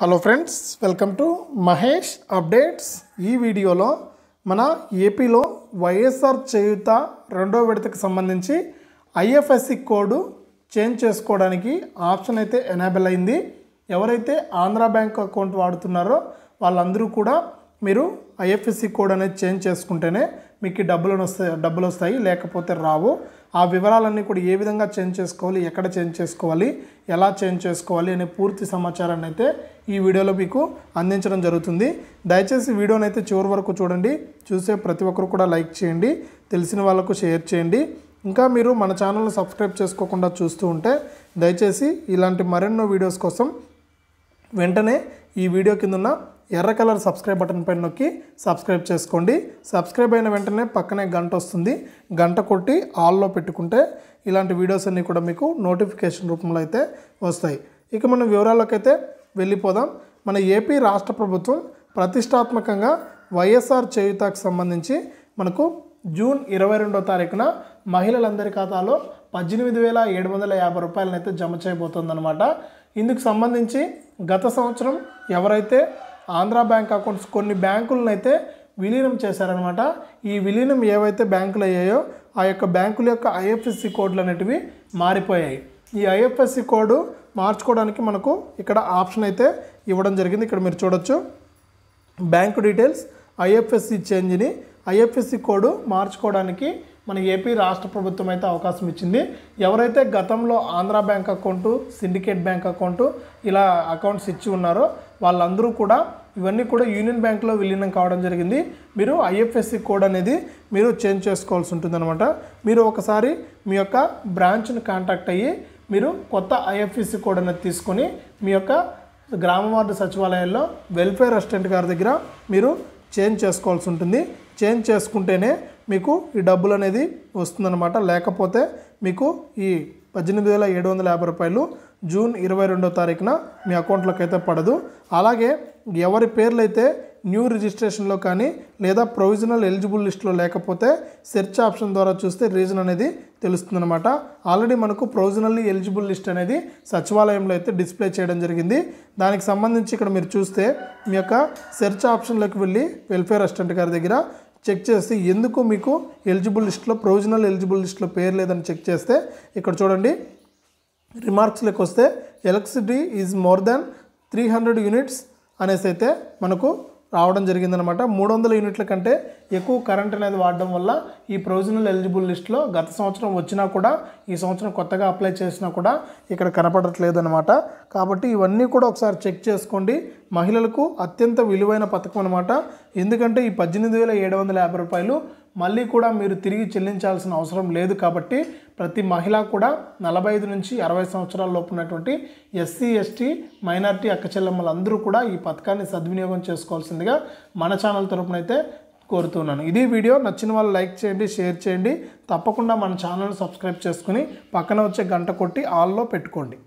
hello friends welcome to Mahesh updates ఈ వీడియోలో మన ఏపీలో వైఎస్ఆర్ చేయుత రెండో విడతకు సంబంధించి ఐఎఫ్ఎస్సి కోడ్ చేంజ్ చేసుకోవడానికి ఆప్షన్ అయితే ఎనేబుల్ అయింది ఎవరైతే ఆంధ్ర బ్యాంక్ అకౌంట్ వాడుతున్నారో వాళ్ళందరూ కూడా మీరు ఐఎఫ్ఎస్సి కోడ్ అనేది చేంజ్ చేసుకుంటేనే మీకు డబ్బులు వస్తాయి డబ్బులు వస్తాయి లేకపోతే రావు ఆ వివరాలన్నీ కూడా ఏ విధంగా చేంజ్ చేసుకోవాలి ఎక్కడ చేంజ్ చేసుకోవాలి ఎలా చేంజ్ చేసుకోవాలి అనే పూర్తి సమాచారాన్ని అయితే ఈ వీడియోలో మీకు అందించడం జరుగుతుంది దయచేసి వీడియోని అయితే చివరి వరకు చూడండి చూసే ప్రతి ఒక్కరు కూడా లైక్ చేయండి తెలిసిన వాళ్ళకు షేర్ చేయండి ఇంకా మీరు మన ఛానల్ని సబ్స్క్రైబ్ చేసుకోకుండా చూస్తూ ఉంటే దయచేసి ఇలాంటి మరెన్నో వీడియోస్ కోసం వెంటనే ఈ వీడియో కిందన్న ఎర్ర కలర్ సబ్స్క్రైబ్ బటన్ పైన నొక్కి సబ్స్క్రైబ్ చేసుకోండి సబ్స్క్రైబ్ అయిన వెంటనే పక్కనే గంట వస్తుంది గంట కొట్టి ఆల్లో పెట్టుకుంటే ఇలాంటి వీడియోస్ అన్నీ కూడా మీకు నోటిఫికేషన్ రూపంలో అయితే వస్తాయి ఇక మనం అయితే వెళ్ళిపోదాం మన ఏపీ రాష్ట్ర ప్రభుత్వం ప్రతిష్టాత్మకంగా వైఎస్ఆర్ చేయుతకు సంబంధించి మనకు జూన్ ఇరవై రెండో తారీఖున మహిళలందరి ఖాతాలో పద్దెనిమిది వేల ఏడు వందల యాభై రూపాయలనైతే జమ చేయబోతుందన్నమాట ఇందుకు సంబంధించి గత సంవత్సరం ఎవరైతే ఆంధ్ర బ్యాంక్ అకౌంట్స్ కొన్ని బ్యాంకులనైతే విలీనం చేశారనమాట ఈ విలీనం ఏవైతే బ్యాంకులు అయ్యాయో ఆ యొక్క బ్యాంకుల యొక్క ఐఎఫ్ఎస్సి కోడ్లు అనేటివి మారిపోయాయి ఈ ఐఎఫ్ఎస్సి కోడ్ మార్చుకోవడానికి మనకు ఇక్కడ ఆప్షన్ అయితే ఇవ్వడం జరిగింది ఇక్కడ మీరు చూడొచ్చు బ్యాంకు డీటెయిల్స్ ఐఎఫ్ఎస్సి చేంజ్ని ఐఎఫ్ఎస్సి కోడ్ మార్చుకోవడానికి మన ఏపీ రాష్ట్ర ప్రభుత్వం అయితే అవకాశం ఇచ్చింది ఎవరైతే గతంలో Andhra bank account syndicate bank account ఇలా అకౌంట్స్ ఇచ్చి ఉన్నారో వాళ్ళందరూ కూడా ఇవన్నీ కూడా యూనియన్ బ్యాంక్లో విలీనం కావడం జరిగింది మీరు ఐఎఫ్ఎస్సి కోడ్ అనేది మీరు చేంజ్ చేసుకోవాల్సి ఉంటుంది మీరు ఒకసారి మీ యొక్క బ్రాంచ్ని కాంటాక్ట్ అయ్యి మీరు కొత్త ఐఎఫ్ఎస్సి కోడ్ అనేది తీసుకొని మీ యొక్క గ్రామ వార్డు సచివాలయంలో వెల్ఫేర్ అసిస్టెంట్ గారి దగ్గర మీరు చేంజ్ చేసుకోవాల్సి ఉంటుంది చేంజ్ చేసుకుంటేనే మీకు ఈ డబ్బులు అనేది వస్తుందన్నమాట లేకపోతే మీకు ఈ పద్దెనిమిది వేల ఏడు వందల యాభై రూపాయలు జూన్ ఇరవై రెండో తారీఖున మీ అకౌంట్లోకి అయితే పడదు అలాగే ఎవరి పేర్లు అయితే న్యూ రిజిస్ట్రేషన్లో కానీ లేదా ప్రొవిజనల్ ఎలిజిబుల్ లిస్ట్లో లేకపోతే సెర్చ్ ఆప్షన్ ద్వారా చూస్తే రీజన్ అనేది అనమాట ఆల్రెడీ మనకు ప్రొవిజనల్లీ ఎలిజిబుల్ లిస్ట్ అనేది సచివాలయంలో అయితే డిస్ప్లే చేయడం జరిగింది దానికి సంబంధించి ఇక్కడ మీరు చూస్తే మీ యొక్క సెర్చ్ ఆప్షన్లోకి వెళ్ళి వెల్ఫేర్ అసిస్టెంట్ గారి దగ్గర చెక్ చేసి ఎందుకు మీకు ఎలిజిబుల్ లిస్ట్లో ప్రొవిజనల్ ఎలిజిబుల్ లిస్ట్లో పేరు లేదని చెక్ చేస్తే ఇక్కడ చూడండి రిమార్క్స్లోకి వస్తే electricity is more than three hundred units అనేసి అయితే మనకు రావడం జరిగిందనమాట మూడు వందల యూనిట్ల కంటే ఎక్కువ కరెంట్ అనేది వాడడం వల్ల ఈ ప్రొవిజనల్ ఎలిజిబుల్ లిస్ట్లో గత సంవత్సరం వచ్చినా కూడా ఈ సంవత్సరం కొత్తగా అప్లై చేసినా కూడా ఇక్కడ కనపడట్లేదనమాట కాబట్టి ఇవన్నీ కూడా ఒకసారి చెక్ చేసుకోండి మహిళలకు అత్యంత విలువైన పథకం అనమాట ఎందుకంటే ఈ పద్దెనిమిది వేల ఏడు వందల యాభై రూపాయలు మళ్ళీ కూడా మీరు తిరిగి చెల్లించాల్సిన అవసరం లేదు కాబట్టి ప్రతి మహిళ కూడా నలభై ఐదు నుంచి అరవై సంవత్సరాల లోపు ఉన్నటువంటి ఎస్సీ ఎస్టీ మైనార్టీ అక్కచెల్లెమ్మలందరూ కూడా ఈ పథకాన్ని సద్వినియోగం చేసుకోవాల్సిందిగా మన ఛానల్ అయితే కోరుతున్నాను ఇది వీడియో నచ్చిన వాళ్ళు లైక్ చేయండి షేర్ చేయండి తప్పకుండా మన ఛానల్ సబ్స్క్రైబ్ చేసుకుని పక్కన వచ్చే గంట కొట్టి ఆల్లో పెట్టుకోండి